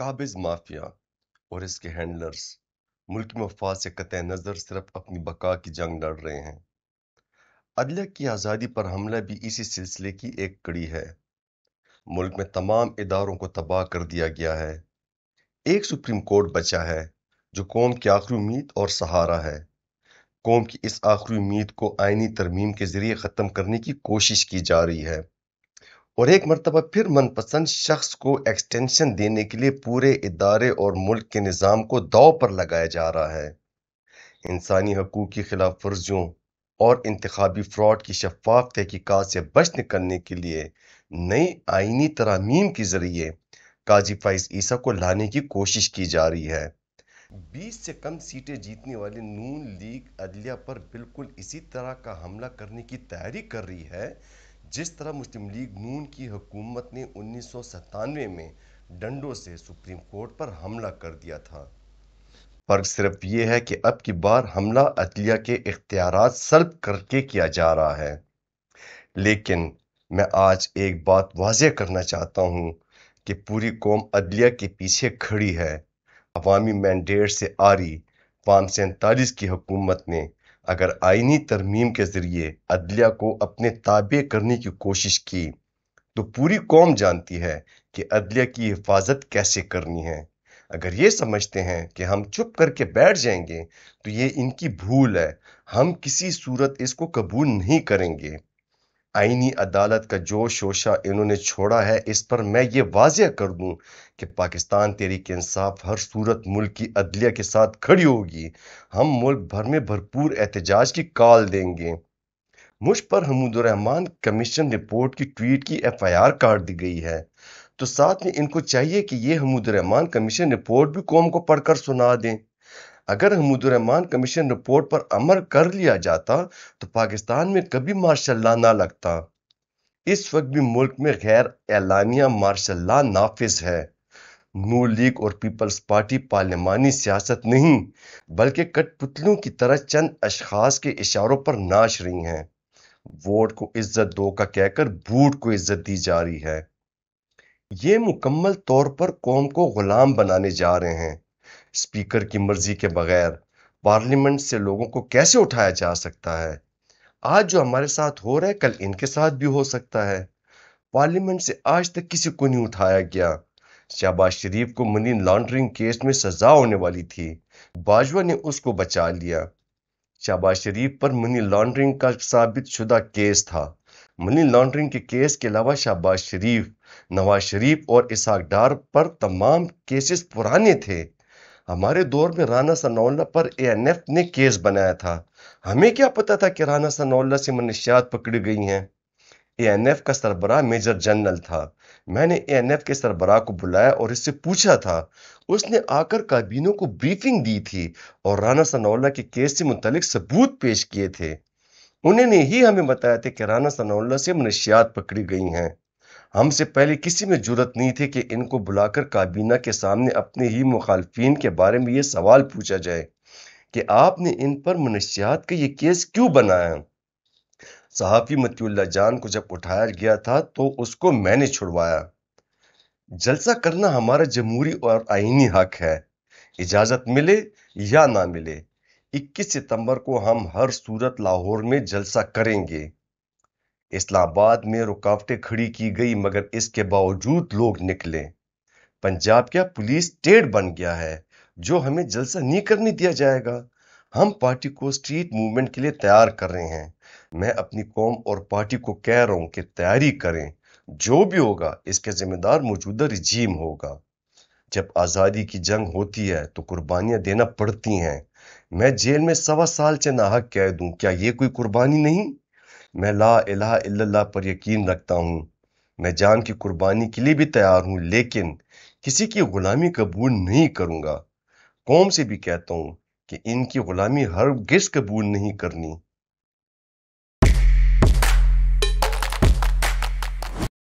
قابض مافیا اور اس کے ہینڈلرز ملک میں وفاد سے قطع نظر صرف اپنی بقا کی جنگ لڑ رہے ہیں عدلیہ کی آزادی پر حملہ بھی اسی سلسلے کی ایک کڑی ہے ملک میں تمام اداروں کو تباہ کر دیا گیا ہے ایک سپریم کورٹ بچا ہے جو قوم کی آخری امید اور سہارا ہے قوم کی اس آخری امید کو آئینی ترمیم کے ذریعے ختم کرنے کی کوشش کی جا رہی ہے اور ایک مرتبہ پھر من پسند شخص کو ایکسٹینشن دینے کے لیے پورے ادارے اور ملک کے نظام کو دو پر لگایا جا رہا ہے انسانی حقوق کی خلاف ورزیوں اور انتخابی فراڈ کی شفاف تحقیقات سے بچ نکلنے کے لیے نئی آئینی ترامیم کے ذریعے قاضی فائز عیسیٰ کو لانے کی کوشش کی جا رہی ہے بیس سے کم سیٹیں جیتنے والی لیگ عدلیہ پر بالکل اسی طرح کا حملہ کرنے کی تیاری کر رہی ہے جس طرح مسلم لیگ کی حکومت نے انیس سو ستانوے میں ڈنڈوں سے سپریم کورٹ پر حملہ کر دیا تھا فرق صرف یہ ہے کہ اب کی بار حملہ عدلیہ کے اختیارات سلب کر کے کیا جا رہا ہے لیکن میں آج ایک بات واضح کرنا چاہتا ہوں کہ پوری قوم عدلیہ کے پیچھے کھڑی ہے عوامی مینڈیٹ سے آری پانچ سو انتالیس کی حکومت نے اگر آئینی ترمیم کے ذریعے عدلیہ کو اپنے تابع کرنے کی کوشش کی تو پوری قوم جانتی ہے کہ عدلیہ کی حفاظت کیسے کرنی ہے اگر یہ سمجھتے ہیں کہ ہم چھپ کر کے بیٹھ جائیں گے تو یہ ان کی بھول ہے ہم کسی صورت اس کو قبول نہیں کریں گے آئینی عدالت کا جو شوشہ انہوں نے چھوڑا ہے اس پر میں یہ واضح کر دوں کہ پاکستان تحریک انصاف ہر صورت ملک کی عدلیہ کے ساتھ کھڑی ہوگی ہم ملک بھر میں بھرپور احتجاج کی کال دیں گے مجھ پر حمود الرحمان کمیشن رپورٹ کی ٹویٹ کی ایف آئی آر کاٹ دی گئی ہے تو ساتھ میں ان کو چاہیے کہ یہ حمود الرحمان کمیشن رپورٹ بھی قوم کو پڑھ کر سنا دیں اگر حمود الرحمان کمیشن رپورٹ پر عمل کر لیا جاتا تو پاکستان میں کبھی مارشل اللہ نہ لگتا اس وقت بھی ملک میں غیر اعلانیہ مارشل اللہ نافذ ہے نور لیگ اور پیپلز پارٹی پارلیمانی سیاست نہیں بلکہ کٹ پتلوں کی طرح چند اشخاص کے اشاروں پر ناچ رہی ہیں ووٹ کو عزت دو کا کہہ کر بوٹ کو عزت دی جا رہی ہے یہ مکمل طور پر قوم کو غلام بنانے جا رہے ہیں اسپیکر کی مرضی کے بغیر پارلیمنٹ سے لوگوں کو کیسے اٹھایا جا سکتا ہے آج جو ہمارے ساتھ ہو رہا ہے کل ان کے ساتھ بھی ہو سکتا ہے پارلیمنٹ سے آج تک کسی کو نہیں اٹھایا گیا شہباز شریف کو منی لانڈرنگ کیس میں سزا ہونے والی تھی باجوہ نے اس کو بچا لیا شہباز شریف پر منی لانڈرنگ کا ثابت شدہ کیس تھا منی لانڈرنگ کے کیس کے علاوہ شہباز شریف نواز شریف اور اسحاق ڈار پر تمام کیسز پرانے تھے ہمارے دور میں رانا ثناء اللہ پر اے این ایف نے کیس بنایا تھا ہمیں کیا پتا تھا کہ رانا ثناء اللہ سے منشیات پکڑی گئی ہیں اے این ایف کا سربراہ میجر جنرل تھا میں نے اے این ایف کے سربراہ کو بلایا اور اس سے پوچھا تھا اس نے آ کر کابینوں کو بریفنگ دی تھی اور رانا ثناء اللہ کے کیس سے متعلق ثبوت پیش کیے تھے انہیں ہی ہمیں بتایا تھا کہ رانا ثناء اللہ سے منشیات پکڑی گئی ہیں ہم سے پہلے کسی میں جرت نہیں تھی کہ ان کو بلا کر کابینہ کے سامنے اپنے ہی مخالفین کے بارے میں یہ سوال پوچھا جائے کہ آپ نے ان پر منشیات کا یہ کیس کیوں بنایا صحافی متی اللہ جان کو جب اٹھایا گیا تھا تو اس کو میں نے چھڑوایا جلسہ کرنا ہمارا جمہوری اور آئینی حق ہے اجازت ملے یا نہ ملے اکیس ستمبر کو ہم ہر صورت لاہور میں جلسہ کریں گے اسلام آباد میں رکاوٹیں کھڑی کی گئی مگر اس کے باوجود لوگ نکلے پنجاب کیا پولیس ٹیڑ بن گیا ہے جو ہمیں جلسہ نہیں کرنے دیا جائے گا ہم پارٹی کو اسٹریٹ موومنٹ کے لیے تیار کر رہے ہیں میں اپنی قوم اور پارٹی کو کہہ رہا ہوں کہ تیاری کریں جو بھی ہوگا اس کے ذمہ دار موجودہ رجیم ہوگا جب آزادی کی جنگ ہوتی ہے تو قربانیاں دینا پڑتی ہیں میں جیل میں سوا سال سے ناحک کہہ دوں کیا یہ کوئی قربانی نہیں میں لا الہ الا اللہ پر یقین رکھتا ہوں میں جان کی قربانی کے لیے بھی تیار ہوں لیکن کسی کی غلامی قبول نہیں کروں گا قوم سے بھی کہتا ہوں کہ ان کی غلامی ہر گز قبول نہیں کرنی